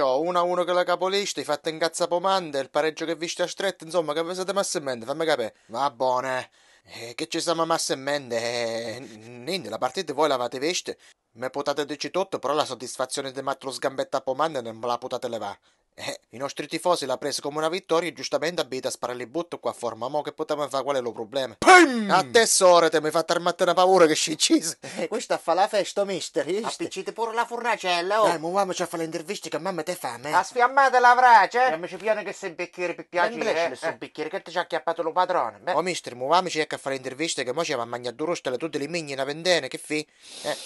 c'ho 1-1 con la capolista, hai fatto incazzare Pomande, il pareggio che vi sta stretto, insomma, che pensate massa in mente, fammi capire. Va buone. Eh, che ci siamo massa in mente? Eh, niente, la partita voi l'avete vista. Mi potete dirci tutto, però la soddisfazione di matro sgambetta Pomande non me la potete levare. Eh, i nostri tifosi l'ha presa come una vittoria e giustamente abita a sparare le botto qua a forma. Mo che potevamo fare qual è lo problema? Pim! A te sore, te mi fa tarmatta una paura che ci incise. Eh, a fa la festa, mister. Appiccite pure la fornacella, oh. Dai, muoviamoci a fare le interviste che mamma te fame. Eh. Asfiammate la vrace, eh. ci piano che se bicchiere per piacere. Eh, eh. Sul bicchiere che ti ci ha acchiappato lo padrone. Beh. Oh, mister, muoviamoci ecco a fare le interviste che mo ci va a mangiare due rostelle tutte le migne una vendene, che fi? Eh.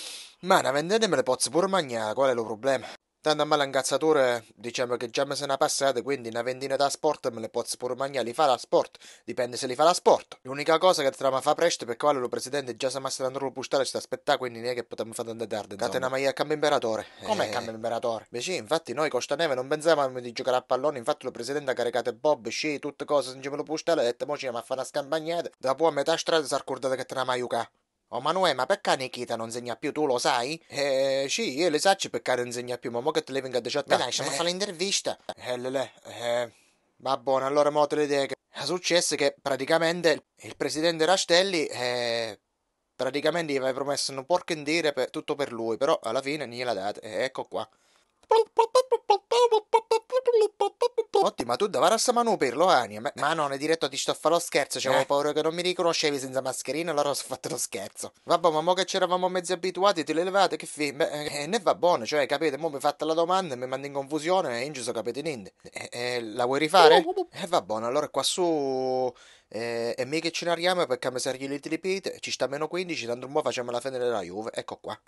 Ma una vendetta me le posso pure mangiare, qual è lo problema? Tanto a me l'incazzatore, diciamo che già mi sono passate, quindi una vendina da sport me le posso pure mangiare, li fa la sport, dipende se li fa la sport. L'unica cosa che trama fa presto, perché quello il presidente già si è messo andando a pustare sta aspettare, quindi non è che potremmo fare andare tardi. Cate una maglia a cambio imperatore. Com'è eh... cambio imperatore? Beh sì, infatti noi con neve non pensavamo di giocare a pallone, infatti il presidente ha caricato Bob, sci, tutte cose, se non ci me lo pustare, ha detto mo ci andiamo a fare una scampagnata, dopo a metà strada si è accordato che te la mai giocare. Oh Manuè, ma perché Nikita non segna più, tu lo sai? Eh, sì, io le saccio perché non segna più, ma mo che te le venga a 18 anni. Ma siamo eh. fare l'intervista. Eh, le, le, eh. Va buono, allora mo te le dico. È successo che praticamente il presidente Rastelli, eh, praticamente gli aveva promesso un porco in dire per, tutto per lui, però alla fine gliela date. Eh, ecco qua. Ottimo, ma tu da sta mano per lo ani. Ma no, ne diretto ti sto a fare lo scherzo. C'avevo eh. paura che non mi riconoscevi senza mascherina, allora ho fatto lo scherzo. Vabbè, ma mo che c'eravamo mezzi abituati, te le levate, che fi. Eh, eh, ne va buono, cioè, capite? Mo mi fate la domanda, mi mandi in confusione e in giusto capite niente. Eh, eh, la vuoi rifare? Eh, va buono, allora qua su. Eh, e me che ce ne arriviamo perché mi serve il repeat, ci sta meno 15, tanto un po' facciamo la fine della Juve, ecco qua.